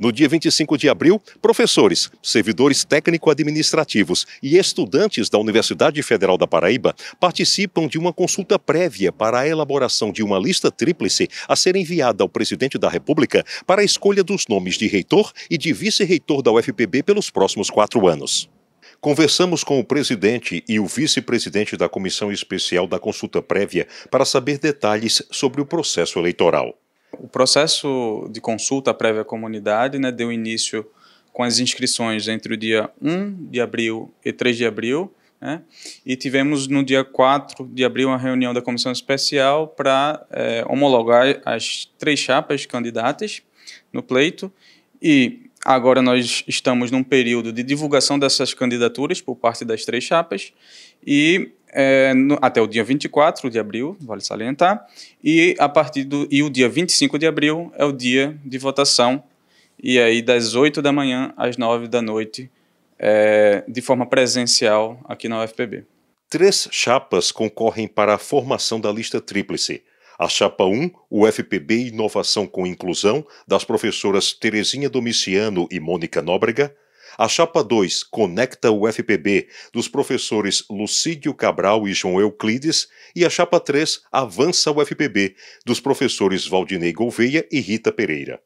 No dia 25 de abril, professores, servidores técnico-administrativos e estudantes da Universidade Federal da Paraíba participam de uma consulta prévia para a elaboração de uma lista tríplice a ser enviada ao presidente da República para a escolha dos nomes de reitor e de vice-reitor da UFPB pelos próximos quatro anos. Conversamos com o presidente e o vice-presidente da comissão especial da consulta prévia para saber detalhes sobre o processo eleitoral o processo de consulta prévia à comunidade né, deu início com as inscrições entre o dia 1 de abril e 3 de abril, né, e tivemos no dia 4 de abril uma reunião da comissão especial para é, homologar as três chapas candidatas no pleito, e agora nós estamos num período de divulgação dessas candidaturas por parte das três chapas, e é, no, até o dia 24 de abril, vale salientar, e a partir do e o dia 25 de abril é o dia de votação, e aí das 8 da manhã às 9 da noite, é, de forma presencial aqui na UFPB. Três chapas concorrem para a formação da lista tríplice. A chapa 1, o FPB Inovação com Inclusão, das professoras Terezinha Domiciano e Mônica Nóbrega. A chapa 2 conecta o FPB dos professores Lucídio Cabral e João Euclides e a chapa 3 avança o FPB dos professores Valdinei Gouveia e Rita Pereira.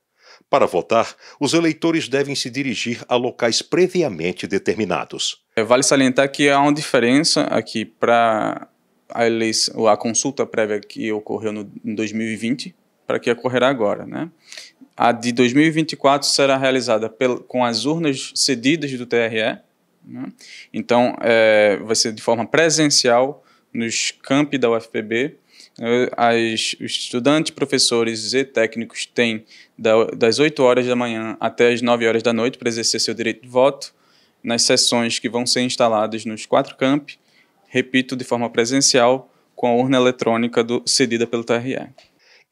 Para votar, os eleitores devem se dirigir a locais previamente determinados. É, vale salientar que há uma diferença aqui para a, eleição, a consulta prévia que ocorreu no, em 2020, para que ocorrerá agora. Né? A de 2024 será realizada pel, com as urnas cedidas do TRE, né? então é, vai ser de forma presencial nos campi da UFPB. As, os estudantes, professores e técnicos têm da, das 8 horas da manhã até as 9 horas da noite para exercer seu direito de voto nas sessões que vão ser instaladas nos quatro campi, repito, de forma presencial, com a urna eletrônica do, cedida pelo TRE.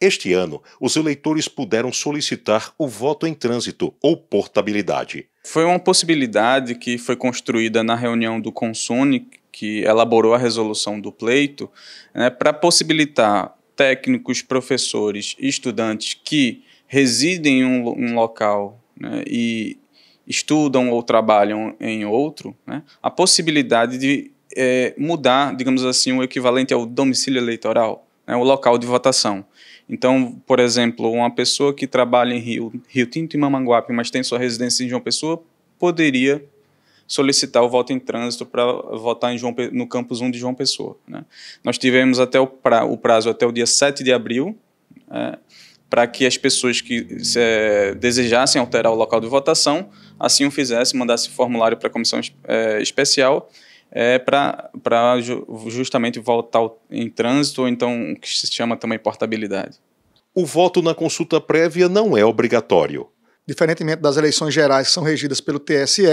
Este ano, os eleitores puderam solicitar o voto em trânsito ou portabilidade. Foi uma possibilidade que foi construída na reunião do Consone, que elaborou a resolução do pleito, né, para possibilitar técnicos, professores e estudantes que residem em um, um local né, e estudam ou trabalham em outro, né, a possibilidade de é, mudar, digamos assim, o equivalente ao domicílio eleitoral, né, o local de votação. Então, por exemplo, uma pessoa que trabalha em Rio, Rio Tinto e Mamanguape, mas tem sua residência em João Pessoa, poderia solicitar o voto em trânsito para votar João, no campus 1 de João Pessoa. Né? Nós tivemos até o, pra, o, prazo até o dia 7 de abril é, né, para que as pessoas que se, é, desejassem alterar o local de votação assim o fizessem, mandassem formulário para a comissão é, especial é para ju justamente voltar em trânsito, ou então o que se chama também portabilidade. O voto na consulta prévia não é obrigatório. Diferentemente das eleições gerais que são regidas pelo TSE,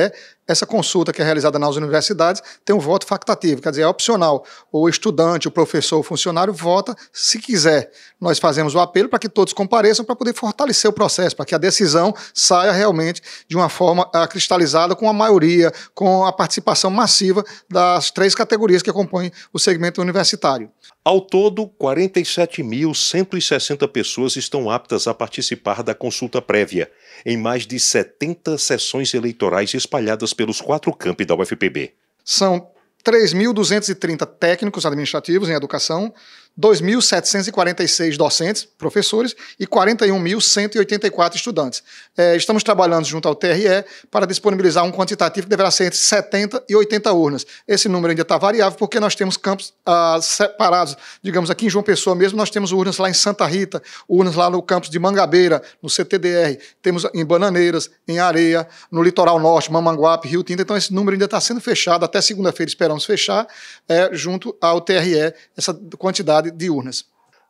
essa consulta que é realizada nas universidades tem um voto facultativo, quer dizer, é opcional. O estudante, o professor, o funcionário vota se quiser. Nós fazemos o apelo para que todos compareçam para poder fortalecer o processo, para que a decisão saia realmente de uma forma ah, cristalizada com a maioria, com a participação massiva das três categorias que compõem o segmento universitário. Ao todo, 47.160 pessoas estão aptas a participar da consulta prévia, em mais de 70 sessões eleitorais espalhadas pelos quatro campi da UFPB. São 3.230 técnicos administrativos em educação, 2.746 docentes, professores, e 41.184 estudantes. É, estamos trabalhando junto ao TRE para disponibilizar um quantitativo que deverá ser entre 70 e 80 urnas. Esse número ainda está variável porque nós temos campos ah, separados. Digamos, aqui em João Pessoa mesmo, nós temos urnas lá em Santa Rita, urnas lá no campus de Mangabeira, no CTDR, temos em Bananeiras, em Areia, no Litoral Norte, Mamanguape, Rio Tinta. Então, esse número ainda está sendo fechado. Até segunda-feira esperamos fechar, é, junto ao TRE, essa quantidade de urnas.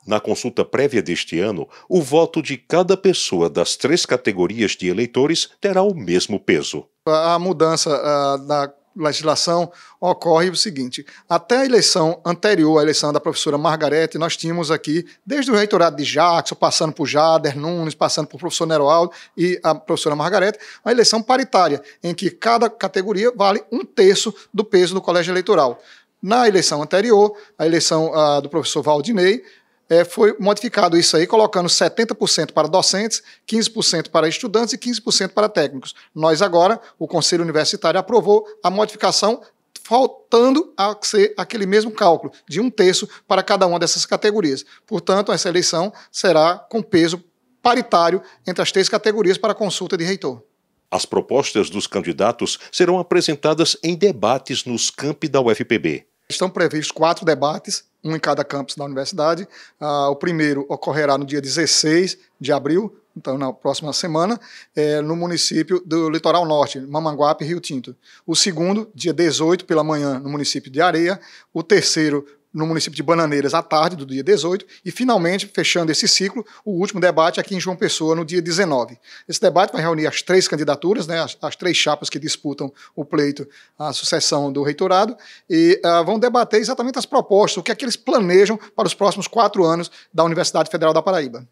Na consulta prévia deste ano, o voto de cada pessoa das três categorias de eleitores terá o mesmo peso. A mudança uh, da legislação ocorre o seguinte: até a eleição anterior à eleição da professora Margarete, nós tínhamos aqui, desde o reitorado de Jackson, passando por Jader Nunes, passando por professor Neroaldo e a professora Margarete, uma eleição paritária, em que cada categoria vale um terço do peso do colégio eleitoral. Na eleição anterior, a eleição ah, do professor Valdinei, é, foi modificado isso aí, colocando 70% para docentes, 15% para estudantes e 15% para técnicos. Nós agora, o Conselho Universitário aprovou a modificação faltando a ser aquele mesmo cálculo de um terço para cada uma dessas categorias. Portanto, essa eleição será com peso paritário entre as três categorias para consulta de reitor. As propostas dos candidatos serão apresentadas em debates nos campi da UFPB. Estão previstos quatro debates, um em cada campus da universidade. Ah, o primeiro ocorrerá no dia 16 de abril, então na próxima semana, é, no município do Litoral Norte, Mamanguape, Rio Tinto. O segundo, dia 18 pela manhã, no município de Areia. O terceiro, no município de Bananeiras à tarde do dia 18 e, finalmente, fechando esse ciclo, o último debate aqui em João Pessoa no dia 19. Esse debate vai reunir as três candidaturas, né, as, as três chapas que disputam o pleito à sucessão do reitorado e uh, vão debater exatamente as propostas, o que é que eles planejam para os próximos quatro anos da Universidade Federal da Paraíba.